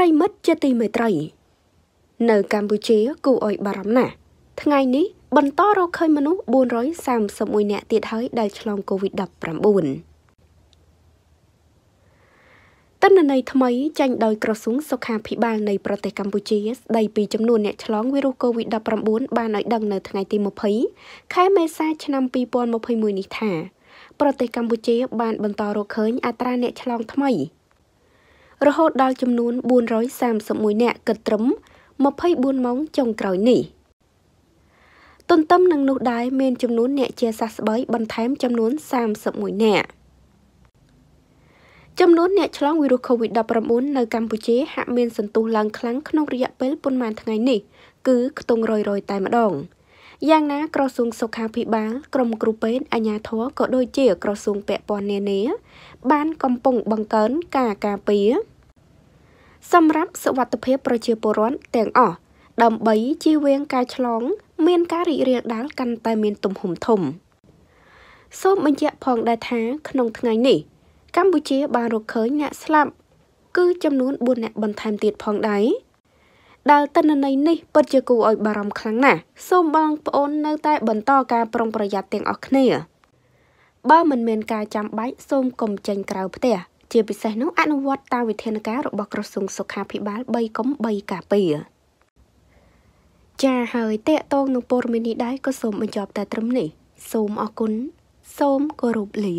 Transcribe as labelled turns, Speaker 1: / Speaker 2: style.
Speaker 1: ប្រិមិត្តជាទីមេត្រី នៅ កម្ពុជាគួរឲ្យបារម្ភណាស់ថ្ងៃនេះបន្តរកឃើញមនុស្ស431នាក់ទៀតហើយដែលឆ្លង COVID-19 ិន្នន័យថ្មីចេញដោយក្រសួងសុខាភិបាលនៃប្រទេសកម្ពុជាស្ដីពីចំនួនអ្នកឆ្លងវីរុស COVID-19 បានឲ្យដឹងនៅថ្ងៃទី20ខែមេសាឆ្នាំ2021នេះថាប្រទេសកម្ពុជាបានបន្តរកឃើញអត្រាអ្នកឆ្លងថ្មីរហូតដល់ចំនួន431នាក់គិតត្រឹម24ម៉ោងចុងក្រោយនេះទន្ទឹមនឹងនោះដែរមាន ចំនួន អ្នកជាសះស្បើយបន្ថែមចំនួន31នាក់ចំនួនអ្នកឆ្លងវីរុស COVID-19 នៅកម្ពុជាហាក់មាន សន្ទុះឡើងខ្លាំងក្នុងរយៈពេលប៉ុន្មានថ្ងៃនេះគឺខ្ទង់រយរយតែម្ដងយ៉ាងណាក្រសួងសុខាភិបាលក្រមគ្រូពេទ្យអាជ្ញាធរក៏ដូចជាក្រសួងពាក់ព័ន្ធនានាបានកំពុង បង្កើន ការការពារសម្រាប់សុវត្ថិភាពប្រជាពលរដ្ឋទាំងអស់ដើម្បីជៀសវាងការឆ្លង មានការរីករាលដាលកាន់តែមានទំហំធំសូមបញ្ជាក់ផងដែរថាក្នុងថ្ងៃនេះ កម្ពុជា បានរកឃើញអ្នកស្លាប់ គឺចំនួន4អ្នកបន្ថែមទៀតផងដែរដែលតន្ន័យនេះពិតជាគួរឲ្យបារម្ភខ្លាំងណាស់សូមបងប្អូននៅតែបន្តការប្រុងប្រយ័ត្នទាំងអស់គ្នាបើមិនមាន ការចាំបាច់សូមកុំចេញក្រៅផ្ទះជាពិសេសនោះអនុវត្តតាមវិធានការរបស់ក្រសួងសុខាភិបាល3កុំ3ការពារចាហើយតេតងនឹងព័ត៌មាននេះដែរក៏សូមបញ្ចប់តែត្រឹមនេះសូមអរគុណសូមគោរពលា